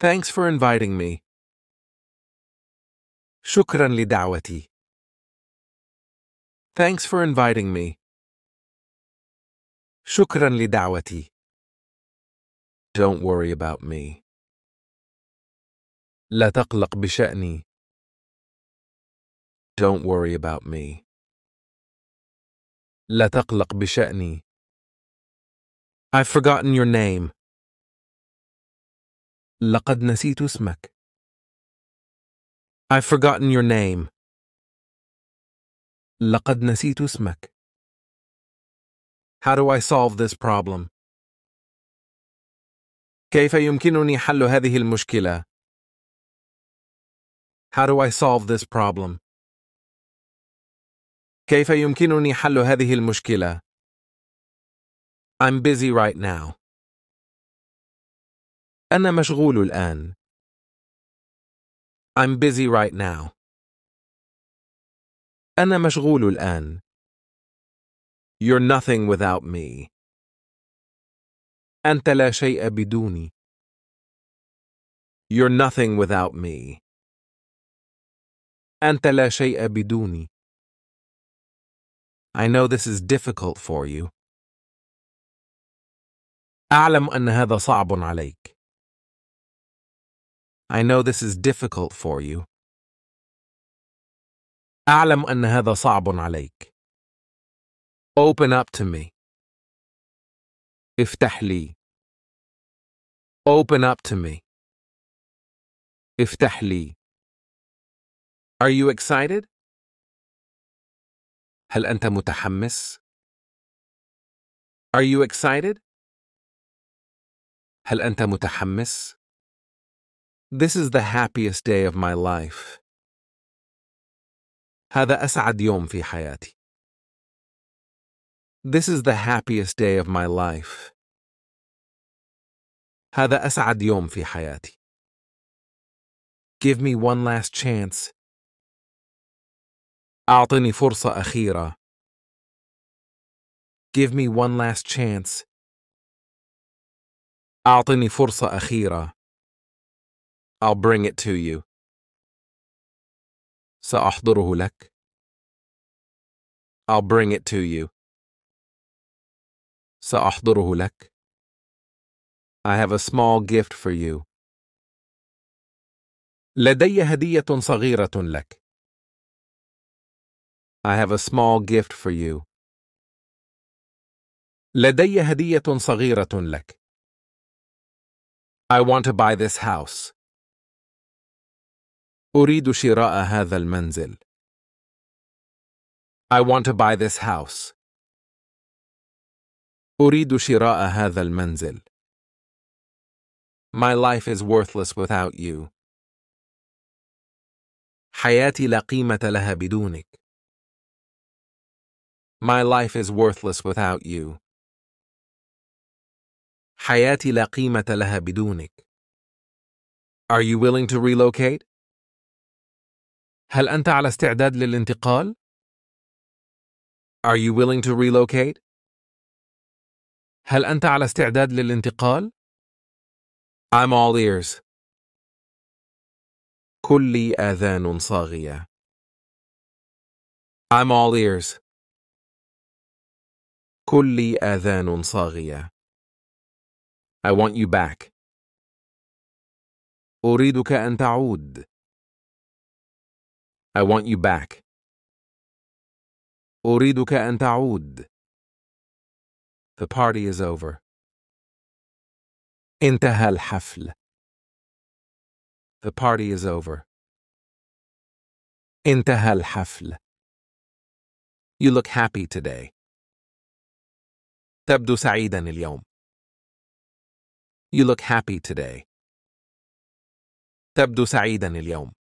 Thanks for inviting me. شكرا لدعوتي. Thanks for inviting me. شكرا لدعوتي. Don't worry about me. لا تقلق بشأني. Don't worry about me. لا تقلق بشأني. I've forgotten your name. لقد نسيت اسمك. I've forgotten your name. لقد نسيت اسمك. How do I solve this problem? كيف يمكنني حل هذه المشكلة؟ How do I solve this problem? كيف يمكنني حل هذه المشكلة؟ I'm busy right now. أنا مشغول الآن. I'm busy right now. أنا مشغول الآن. You're nothing without me. أنت لا شيء بدوني. You're nothing without me. أنت لا شيء بدوني. I know this is difficult for you. أعلم أن هذا صعب عليك. I know this is difficult for you. أعلم أن هذا صعب عليك. Open up to me. افتح لي. Open up to me. افتح لي. Are you excited? هل أنت متحمس؟ Are you excited? هل أنت متحمس؟ this is the happiest day of my life. هذا أسعد يوم في حياتي. This is the happiest day of my life. هذا أسعد يوم في حياتي. Give me one last chance. أعطني فرصة أخيرة. Give me one last chance. أعطني فرصة أخيرة. I'll bring it to you. سأحضره لك. I'll bring it to you. سأحضره لك. I have a small gift for you. لدي هدية صغيرة لك. I have a small gift for you. لدي هدية صغيرة لك. I want to buy this house. أريد شراء هذا المنزل. I want to buy this house. أريد شراء هذا المنزل. My life is worthless without you. حياتي لا قيمة لها بدونك. My life is worthless without you. حياتي لا قيمة لها بدونك. Are you willing to relocate? هل أنت على استعداد للانتقال؟ Are you willing to relocate? هل أنت على استعداد للانتقال؟ I'm all ears. كلي آذان صاغية. I'm all ears. كلي آذان صاغية. I want you back. أريدك أن تعود. I want you back. أريدك أن تعود. The party is over. انتهى الحفل. The party is over. انتهى الحفل. You look happy today. تبدو سعيدا اليوم. You look happy today. تبدو سعيدا اليوم.